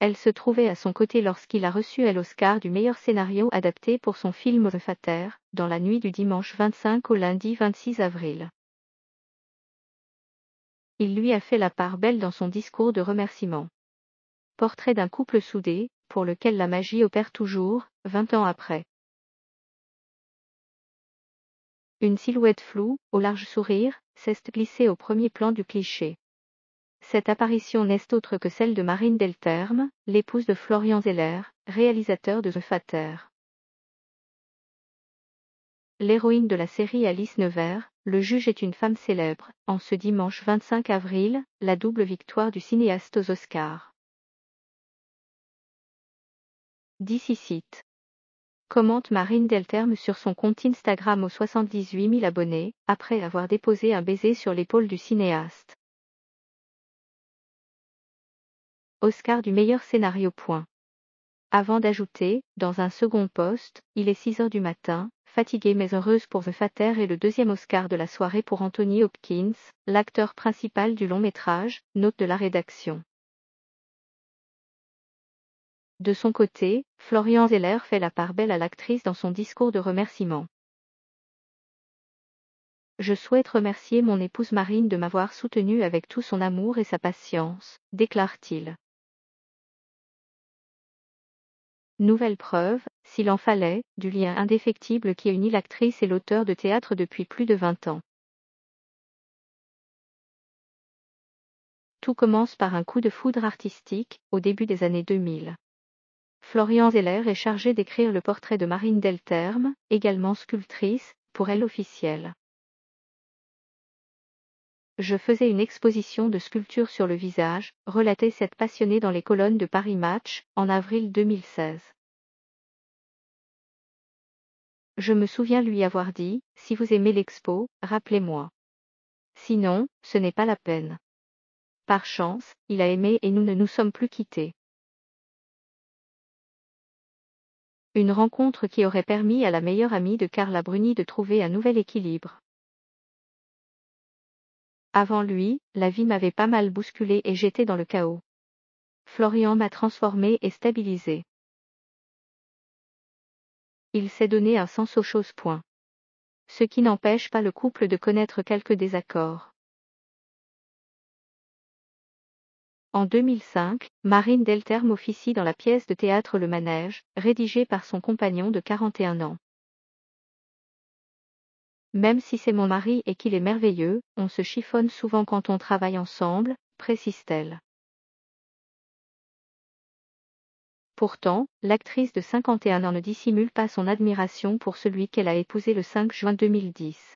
Elle se trouvait à son côté lorsqu'il a reçu l'Oscar du meilleur scénario adapté pour son film Fater, dans la nuit du dimanche 25 au lundi 26 avril. Il lui a fait la part belle dans son discours de remerciement. Portrait d'un couple soudé, pour lequel la magie opère toujours, 20 ans après. Une silhouette floue, au large sourire, s'est glissée au premier plan du cliché. Cette apparition n'est autre que celle de Marine Delterme, l'épouse de Florian Zeller, réalisateur de The Fatter. L'héroïne de la série Alice Nevers, le juge est une femme célèbre, en ce dimanche 25 avril, la double victoire du cinéaste aux Oscars. D'ici site. Commente Marine Delterme sur son compte Instagram aux 78 000 abonnés, après avoir déposé un baiser sur l'épaule du cinéaste. Oscar du meilleur scénario. Point. Avant d'ajouter, dans un second poste, il est 6 heures du matin, fatiguée mais heureuse pour The Fatter et le deuxième Oscar de la soirée pour Anthony Hopkins, l'acteur principal du long métrage, note de la rédaction. De son côté, Florian Zeller fait la part belle à l'actrice dans son discours de remerciement. Je souhaite remercier mon épouse Marine de m'avoir soutenue avec tout son amour et sa patience, déclare-t-il. Nouvelle preuve, s'il en fallait, du lien indéfectible qui unit l'actrice et l'auteur de théâtre depuis plus de 20 ans. Tout commence par un coup de foudre artistique, au début des années 2000. Florian Zeller est chargé d'écrire le portrait de Marine Delterme, également sculptrice, pour elle officielle. Je faisais une exposition de sculptures sur le visage, relatait cette passionnée dans les colonnes de Paris Match, en avril 2016. Je me souviens lui avoir dit, si vous aimez l'expo, rappelez-moi. Sinon, ce n'est pas la peine. Par chance, il a aimé et nous ne nous sommes plus quittés. Une rencontre qui aurait permis à la meilleure amie de Carla Bruni de trouver un nouvel équilibre. Avant lui, la vie m'avait pas mal bousculé et j'étais dans le chaos. Florian m'a transformé et stabilisé. Il s'est donné un sens aux choses. Point. Ce qui n'empêche pas le couple de connaître quelques désaccords. En 2005, Marine Delterme officie dans la pièce de théâtre Le Manège, rédigée par son compagnon de 41 ans. Même si c'est mon mari et qu'il est merveilleux, on se chiffonne souvent quand on travaille ensemble, précise-t-elle. Pourtant, l'actrice de 51 ans ne dissimule pas son admiration pour celui qu'elle a épousé le 5 juin 2010.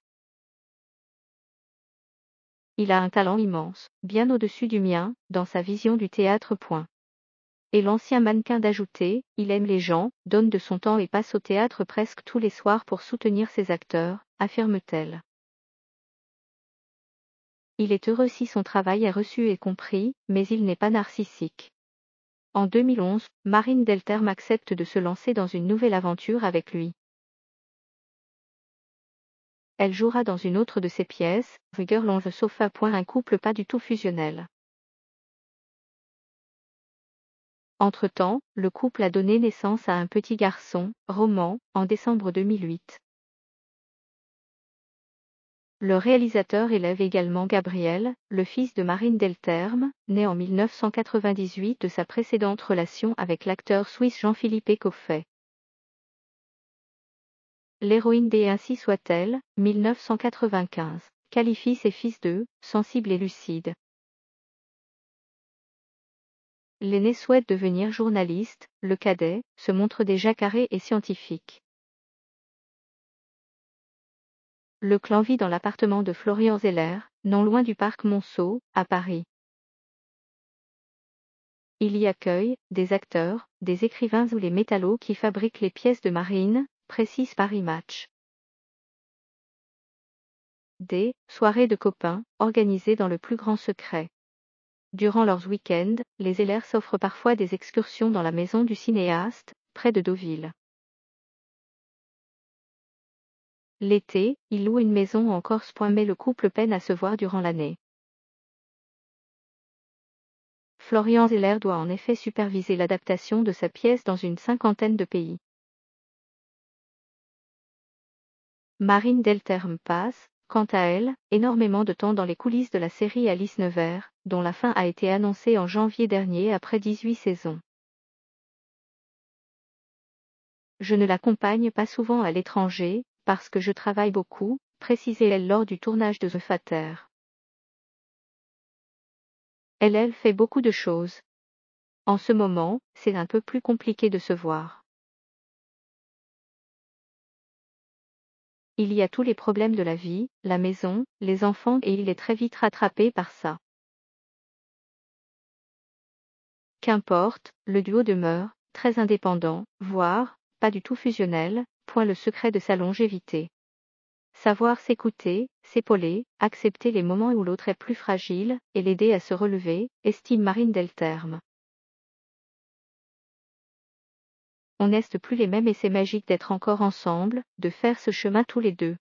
Il a un talent immense, bien au-dessus du mien, dans sa vision du théâtre. Point. Et l'ancien mannequin d'ajouter, il aime les gens, donne de son temps et passe au théâtre presque tous les soirs pour soutenir ses acteurs, affirme-t-elle. Il est heureux si son travail est reçu et compris, mais il n'est pas narcissique. En 2011, Marine Delterme accepte de se lancer dans une nouvelle aventure avec lui. Elle jouera dans une autre de ses pièces, The Girl on the Sofa. Un couple pas du tout fusionnel. Entre-temps, le couple a donné naissance à un petit garçon, Roman, en décembre 2008. Le réalisateur élève également Gabriel, le fils de Marine Delterme, né en 1998 de sa précédente relation avec l'acteur suisse Jean-Philippe Coffey. L'héroïne des Ainsi soit-elle, 1995, qualifie ses fils de sensibles et lucides. L'aîné souhaite devenir journaliste, le cadet se montre déjà carré et scientifique. Le clan vit dans l'appartement de Florian Zeller, non loin du parc Monceau, à Paris. Il y accueille des acteurs, des écrivains ou les métallos qui fabriquent les pièces de marine, précise Paris Match. Des soirées de copains, organisées dans le plus grand secret. Durant leurs week-ends, les Zeller s'offrent parfois des excursions dans la maison du cinéaste, près de Deauville. L'été, il loue une maison en Corse. Mais le couple peine à se voir durant l'année. Florian Zeller doit en effet superviser l'adaptation de sa pièce dans une cinquantaine de pays. Marine Delterme passe, quant à elle, énormément de temps dans les coulisses de la série Alice Nevers, dont la fin a été annoncée en janvier dernier après 18 saisons. Je ne l'accompagne pas souvent à l'étranger, parce que je travaille beaucoup, précisait-elle lors du tournage de The Fatter. Elle, elle fait beaucoup de choses. En ce moment, c'est un peu plus compliqué de se voir. Il y a tous les problèmes de la vie, la maison, les enfants et il est très vite rattrapé par ça. Qu'importe, le duo demeure, très indépendant, voire, pas du tout fusionnel, point le secret de sa longévité. Savoir s'écouter, s'épauler, accepter les moments où l'autre est plus fragile, et l'aider à se relever, estime Marine Delterme. On n'est plus les mêmes et c'est magique d'être encore ensemble, de faire ce chemin tous les deux.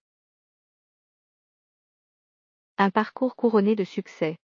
Un parcours couronné de succès.